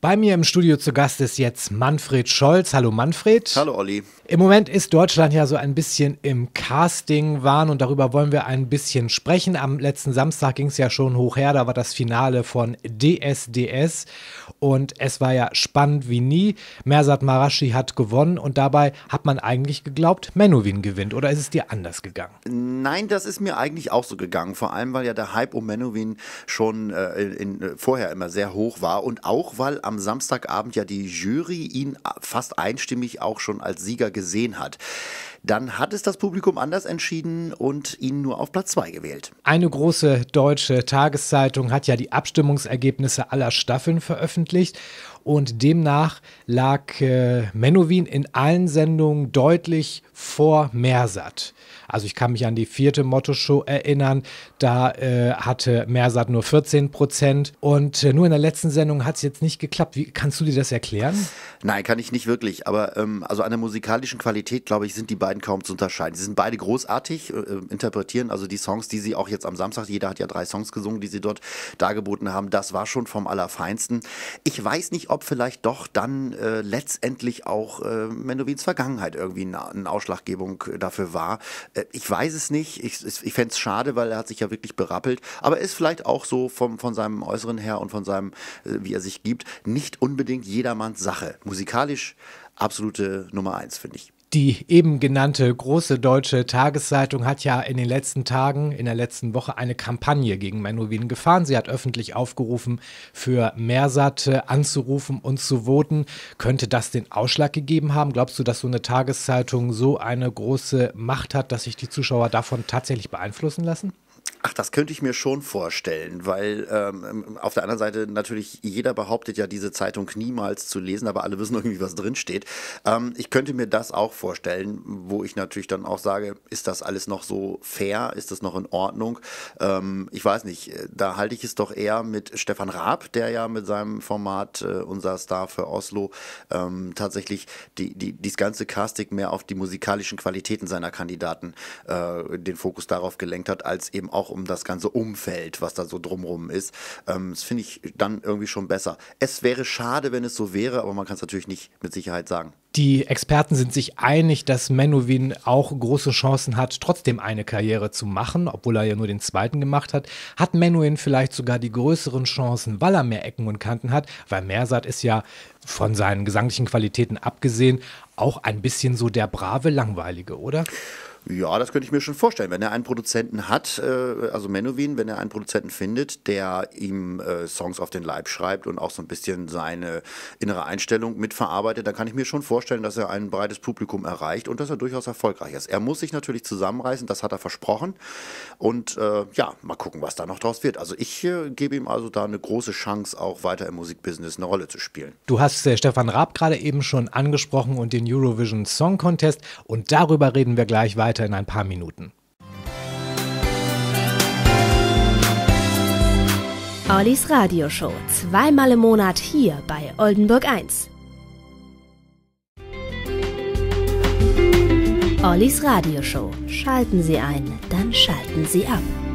Bei mir im Studio zu Gast ist jetzt Manfred Scholz. Hallo Manfred. Hallo Olli. Im Moment ist Deutschland ja so ein bisschen im Casting-Wahn und darüber wollen wir ein bisschen sprechen. Am letzten Samstag ging es ja schon hoch her, da war das Finale von DSDS und es war ja spannend wie nie. Mersat Marashi hat gewonnen und dabei hat man eigentlich geglaubt, Menowin gewinnt oder ist es dir anders gegangen? Nein, das ist mir eigentlich auch so gegangen, vor allem weil ja der Hype um Menowin schon äh, in, äh, vorher immer sehr hoch war und auch weil am Samstagabend ja die Jury ihn äh, fast einstimmig auch schon als Sieger gesehen hat dann hat es das Publikum anders entschieden und ihn nur auf Platz 2 gewählt. Eine große deutsche Tageszeitung hat ja die Abstimmungsergebnisse aller Staffeln veröffentlicht und demnach lag äh, Menowin in allen Sendungen deutlich vor Mersat. Also ich kann mich an die vierte Motto-Show erinnern, da äh, hatte Mersat nur 14 Prozent und äh, nur in der letzten Sendung hat es jetzt nicht geklappt. Wie, kannst du dir das erklären? Nein, kann ich nicht wirklich, aber ähm, also an der musikalischen Qualität, glaube ich, sind die beiden beiden kaum zu unterscheiden. Sie sind beide großartig, äh, äh, interpretieren also die Songs, die sie auch jetzt am Samstag, jeder hat ja drei Songs gesungen, die sie dort dargeboten haben. Das war schon vom Allerfeinsten. Ich weiß nicht, ob vielleicht doch dann äh, letztendlich auch äh, Mendowins Vergangenheit irgendwie eine, eine Ausschlaggebung dafür war. Äh, ich weiß es nicht. Ich, ich fände es schade, weil er hat sich ja wirklich berappelt. Aber ist vielleicht auch so vom, von seinem Äußeren her und von seinem, äh, wie er sich gibt, nicht unbedingt jedermanns Sache. Musikalisch absolute Nummer eins, finde ich. Die eben genannte große deutsche Tageszeitung hat ja in den letzten Tagen, in der letzten Woche eine Kampagne gegen Menowin gefahren. Sie hat öffentlich aufgerufen, für Mersat äh, anzurufen und zu voten. Könnte das den Ausschlag gegeben haben? Glaubst du, dass so eine Tageszeitung so eine große Macht hat, dass sich die Zuschauer davon tatsächlich beeinflussen lassen? Ach, das könnte ich mir schon vorstellen, weil ähm, auf der anderen Seite natürlich jeder behauptet ja, diese Zeitung niemals zu lesen, aber alle wissen irgendwie, was drinsteht. Ähm, ich könnte mir das auch vorstellen, wo ich natürlich dann auch sage, ist das alles noch so fair? Ist das noch in Ordnung? Ähm, ich weiß nicht, äh, da halte ich es doch eher mit Stefan Raab, der ja mit seinem Format äh, Unser Star für Oslo ähm, tatsächlich die, die, dieses ganze Casting mehr auf die musikalischen Qualitäten seiner Kandidaten äh, den Fokus darauf gelenkt hat, als eben auch auch um das ganze Umfeld, was da so drumrum ist. Ähm, das finde ich dann irgendwie schon besser. Es wäre schade, wenn es so wäre, aber man kann es natürlich nicht mit Sicherheit sagen. Die Experten sind sich einig, dass Menowin auch große Chancen hat, trotzdem eine Karriere zu machen, obwohl er ja nur den zweiten gemacht hat. Hat Menowin vielleicht sogar die größeren Chancen, weil er mehr Ecken und Kanten hat? Weil Mersat ist ja von seinen gesanglichen Qualitäten abgesehen auch ein bisschen so der brave Langweilige, oder? Ja, das könnte ich mir schon vorstellen. Wenn er einen Produzenten hat, äh, also Menowin, wenn er einen Produzenten findet, der ihm äh, Songs auf den Leib schreibt und auch so ein bisschen seine innere Einstellung mitverarbeitet, dann kann ich mir schon vorstellen, dass er ein breites Publikum erreicht und dass er durchaus erfolgreich ist. Er muss sich natürlich zusammenreißen, das hat er versprochen. Und äh, ja, mal gucken, was da noch draus wird. Also ich äh, gebe ihm also da eine große Chance, auch weiter im Musikbusiness eine Rolle zu spielen. Du hast äh, Stefan Raab gerade eben schon angesprochen und den Eurovision Song Contest und darüber reden wir gleich weiter weiter in ein paar Minuten. Ollis Radioshow, zweimal im Monat hier bei Oldenburg 1. Ollis Radioshow. Schalten Sie ein, dann schalten Sie ab.